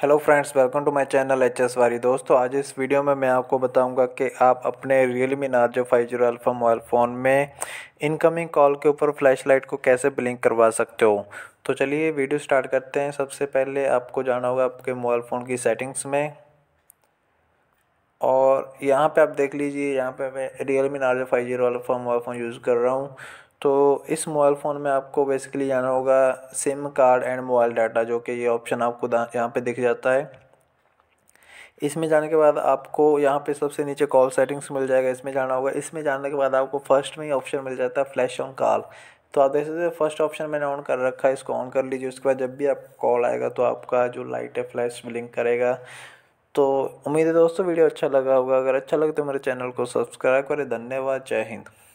hello friends welcome to my channel H S वारी दोस्तों आज इस वीडियो में मैं आपको बताऊंगा कि आप अपने Realme Narzo five zero alpha mobile phone में इनकमिंग कॉल के ऊपर फ्लैशलाइट को कैसे ब्लिंक करवा सकते हो तो चलिए वीडियो स्टार्ट करते हैं सबसे पहले आपको जाना होगा आपके मोबाइल फ़ोन की सेटिंग्स में और यहाँ पर आप देख लीजिए यहाँ पर मैं Realme Narzo five zero alpha mobile phone use कर रहा हूँ तो इस मोबाइल फ़ोन में आपको बेसिकली जाना होगा sim card and mobile data जो कि ये ऑप्शन आपको यहाँ पे दिख जाता है इसमें जाने के बाद आपको यहाँ पे सबसे नीचे कॉल सेटिंग्स मिल जाएगा इसमें जाना होगा इसमें जाने के बाद आपको फर्स्ट में ही ऑप्शन मिल जाता है फ्लैश ऑन कॉल तो आप देख सकते हैं फर्स्ट ऑप्शन मैंने ऑन कर रखा है इसको ऑन कर लीजिए उसके बाद जब भी आप कॉल आएगा तो आपका जो लाइट है फ्लैश ब्लिंक करेगा तो उम्मीद है दोस्तों वीडियो अच्छा लगा होगा अगर अच्छा लगे तो मेरे चैनल को सब्सक्राइब करें धन्यवाद जय हिंद